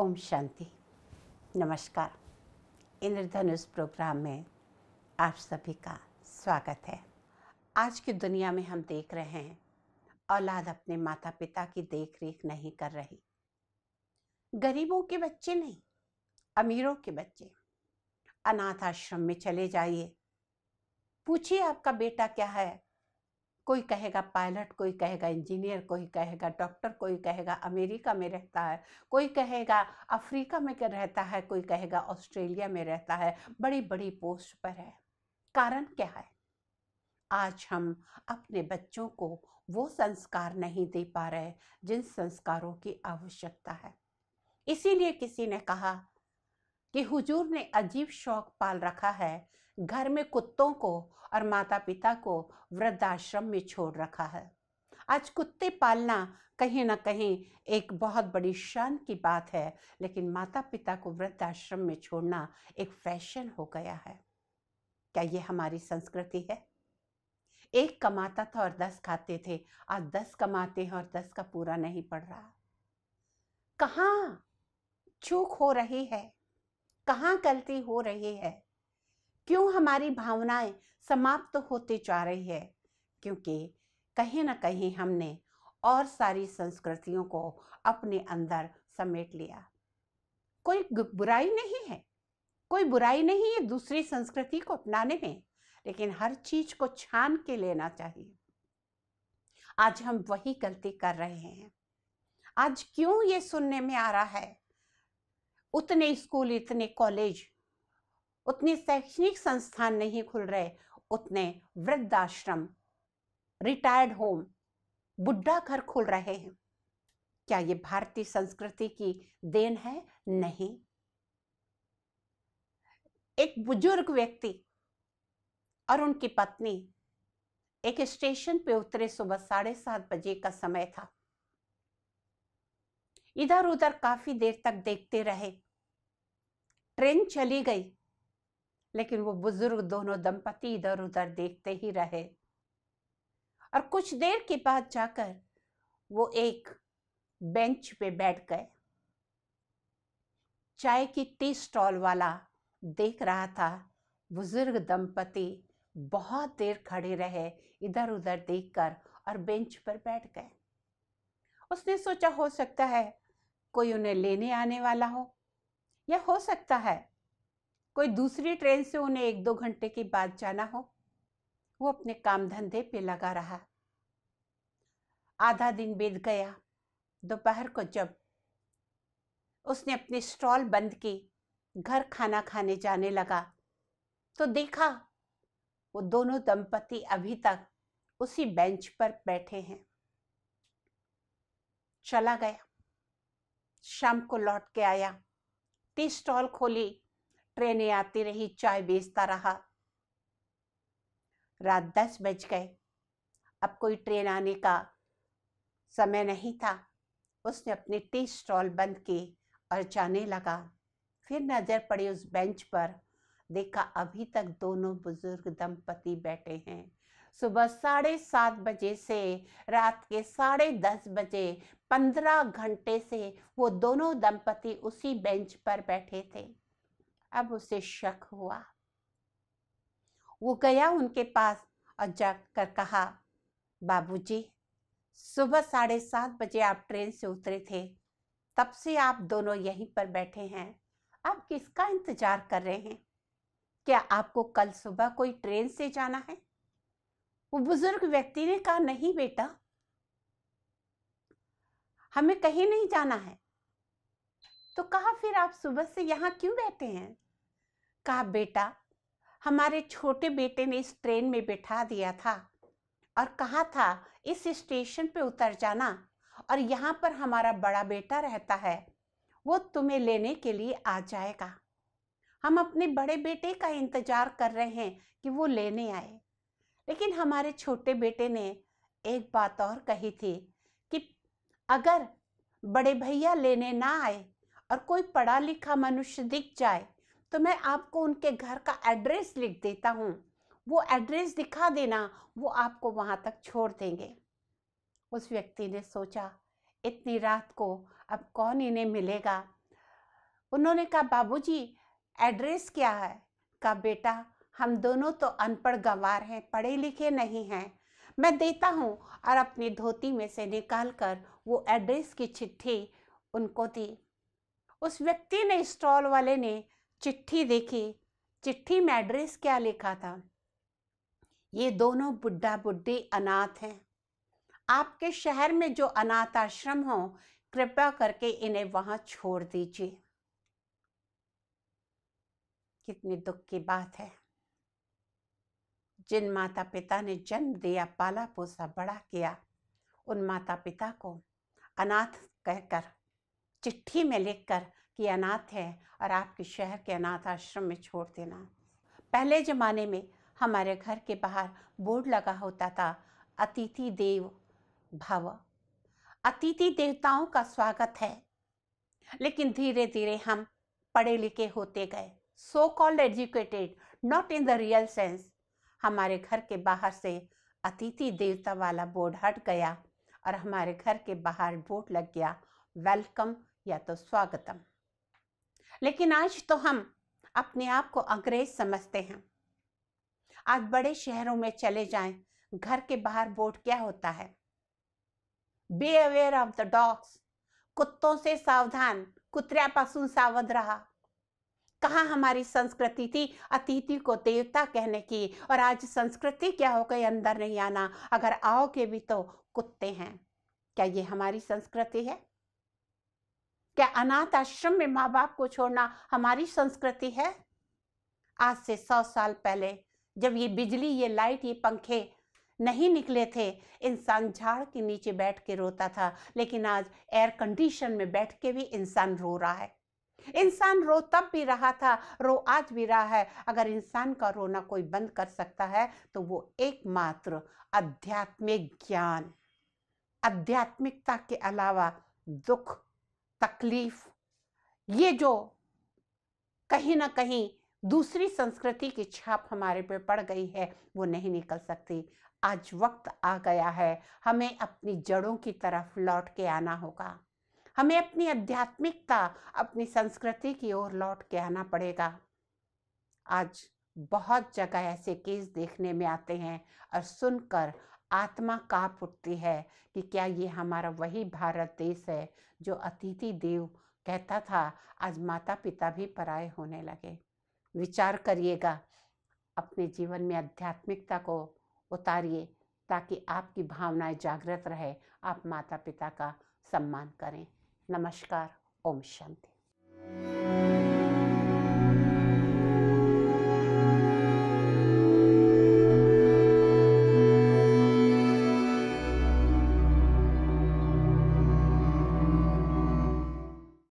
ओम शांति नमस्कार इंद्रधनुष प्रोग्राम में आप सभी का स्वागत है आज की दुनिया में हम देख रहे हैं औलाद अपने माता पिता की देख रेख नहीं कर रही गरीबों के बच्चे नहीं अमीरों के बच्चे अनाथ आश्रम में चले जाइए पूछिए आपका बेटा क्या है कोई कहेगा पायलट कोई कहेगा इंजीनियर कोई कहेगा डॉक्टर कोई कहेगा अमेरिका में रहता है कोई कहेगा अफ्रीका में रहता है कोई कहेगा ऑस्ट्रेलिया में रहता है बड़ी बड़ी पोस्ट पर है कारण क्या है आज हम अपने बच्चों को वो संस्कार नहीं दे पा रहे जिन संस्कारों की आवश्यकता है इसीलिए किसी ने कहा कि हुजूर ने अजीब शौक पाल रखा है घर में कुत्तों को और माता पिता को वृद्धाश्रम में छोड़ रखा है आज कुत्ते पालना कहीं ना कहीं एक बहुत बड़ी शान की बात है लेकिन माता पिता को वृद्धाश्रम में छोड़ना एक फैशन हो गया है क्या ये हमारी संस्कृति है एक कमाता था और दस खाते थे आज दस कमाते हैं और दस का पूरा नहीं पड़ रहा कहाँ चूक हो रही है कहाँ गलती हो रही है क्यों हमारी भावनाएं समाप्त तो होती जा रही है क्योंकि कहीं ना कहीं हमने और सारी संस्कृतियों को अपने अंदर समेट लिया कोई बुराई नहीं है कोई बुराई नहीं है दूसरी संस्कृति को अपनाने में लेकिन हर चीज को छान के लेना चाहिए आज हम वही गलती कर रहे हैं आज क्यों ये सुनने में आ रहा है उतने स्कूल इतने कॉलेज उतने शैक्षणिक संस्थान नहीं खुल रहे उतने वृद्धाश्रम रिटायर्ड होम बुढ़ा घर खुल रहे हैं क्या ये भारतीय संस्कृति की देन है नहीं एक बुजुर्ग व्यक्ति और उनकी पत्नी एक स्टेशन पे उतरे सुबह साढ़े सात बजे का समय था इधर उधर काफी देर तक देखते रहे ट्रेन चली गई लेकिन वो बुजुर्ग दोनों दंपति इधर उधर देखते ही रहे और कुछ देर के बाद जाकर वो एक बेंच पे बैठ गए चाय की टी स्टॉल वाला देख रहा था बुजुर्ग दंपति बहुत देर खड़े रहे इधर उधर देखकर और बेंच पर बैठ गए उसने सोचा हो सकता है कोई उन्हें लेने आने वाला हो या हो सकता है कोई दूसरी ट्रेन से उन्हें एक दो घंटे के बाद जाना हो वो अपने काम धंधे पे लगा रहा आधा दिन बीत गया दोपहर को जब उसने अपने स्टॉल बंद की घर खाना खाने जाने लगा तो देखा वो दोनों दंपति अभी तक उसी बेंच पर बैठे हैं चला गया शाम को लौट के आया टी स्टॉल खोली ट्रेनें आती रही चाय बेचता रहा रात दस बज गए अब कोई ट्रेन आने का समय नहीं था उसने अपने टी स्टॉल बंद की और जाने लगा फिर नज़र पड़ी उस बेंच पर देखा अभी तक दोनों बुजुर्ग दंपति बैठे हैं सुबह साढ़े सात बजे से रात के साढ़े दस बजे पंद्रह घंटे से वो दोनों दंपति उसी बेंच पर बैठे थे अब उसे शक हुआ वो गया उनके पास और जाकर कहा बाबूजी सुबह साढ़े सात बजे आप ट्रेन से उतरे थे तब से आप दोनों यहीं पर बैठे हैं आप किसका इंतजार कर रहे हैं क्या आपको कल सुबह कोई ट्रेन से जाना है वो बुजुर्ग व्यक्ति ने कहा नहीं बेटा हमें कहीं नहीं जाना है तो कहा फिर आप सुबह से यहाँ क्यों बैठे हैं कहा बेटा हमारे छोटे बेटे ने इस ट्रेन में बैठा दिया था और कहा था इस स्टेशन पे उतर जाना और यहाँ पर हमारा बड़ा बेटा रहता है वो तुम्हें लेने के लिए आ जाएगा हम अपने बड़े बेटे का इंतज़ार कर रहे हैं कि वो लेने आए लेकिन हमारे छोटे बेटे ने एक बात और कही थी कि अगर बड़े भैया लेने ना आए और कोई पढ़ा लिखा मनुष्य दिख जाए तो मैं आपको उनके घर का एड्रेस लिख देता हूँ वो एड्रेस दिखा देना वो आपको वहाँ तक छोड़ देंगे उस व्यक्ति ने सोचा इतनी रात को अब कौन इन्हें मिलेगा उन्होंने कहा बाबूजी एड्रेस क्या है कहा बेटा हम दोनों तो अनपढ़ गंवार हैं पढ़े लिखे नहीं हैं मैं देता हूँ और अपनी धोती में से निकाल कर वो एड्रेस की चिट्ठी उनको दी उस व्यक्ति ने स्टॉल वाले ने चिट्ठी देखी चिट्ठी में एड्रेस क्या लिखा था ये दोनों बुढ़ा बुढ़ी अनाथ हैं आपके शहर में जो अनाथ आश्रम हो कृपया करके इन्हें वहां छोड़ दीजिए कितनी दुख की बात है जिन माता पिता ने जन्म दिया पाला पोसा बड़ा किया उन माता पिता को अनाथ कहकर चिट्ठी में लिखकर कि अनाथ है और आपके शहर के अनाथ आश्रम में छोड़ देना पहले ज़माने में हमारे घर के बाहर बोर्ड लगा होता था अतिथि देव भव अतिथि देवताओं का स्वागत है लेकिन धीरे धीरे हम पढ़े लिखे होते गए so called educated not in the real sense हमारे घर के बाहर से अतिथि देवता वाला बोर्ड हट गया और हमारे घर के बाहर बोर्ड लग गया वेलकम या तो स्वागतम लेकिन आज तो हम अपने आप को अंग्रेज समझते हैं आज बड़े शहरों में चले जाएं घर के बाहर बोर्ड क्या होता है be aware of the dogs कुत्तों से सावधान कुत्र्यापासून सावध रहा कहा हमारी संस्कृति थी अतिथि को देवता कहने की और आज संस्कृति क्या हो गई अंदर नहीं आना अगर आओगे भी तो कुत्ते हैं क्या ये हमारी संस्कृति है क्या अनाथ आश्रम में माँ बाप को छोड़ना हमारी संस्कृति है आज से सौ साल पहले जब ये बिजली ये लाइट ये पंखे नहीं निकले थे इंसान झाड़ के नीचे बैठ के रोता था लेकिन आज एयर कंडीशन में बैठ के भी इंसान रो रहा है इंसान रो तब भी रहा था रो आज भी रहा है अगर इंसान का रोना कोई बंद कर सकता है तो वो एकमात्र आध्यात्मिक ज्ञान आध्यात्मिकता के अलावा दुख तकलीफ ये जो कहीं ना कहीं दूसरी संस्कृति की छाप हमारे पे पड़ गई है वो नहीं निकल सकती आज वक्त आ गया है हमें अपनी जड़ों की तरफ लौट के आना होगा हमें अपनी आध्यात्मिकता अपनी संस्कृति की ओर लौट के आना पड़ेगा आज बहुत जगह ऐसे केस देखने में आते हैं और सुनकर आत्मा काप उठती है कि क्या ये हमारा वही भारत देश है जो अतिथि देव कहता था आज माता पिता भी पराए होने लगे विचार करिएगा अपने जीवन में आध्यात्मिकता को उतारिए ताकि आपकी भावनाएं जागृत रहे आप माता पिता का सम्मान करें नमस्कार ओम शांति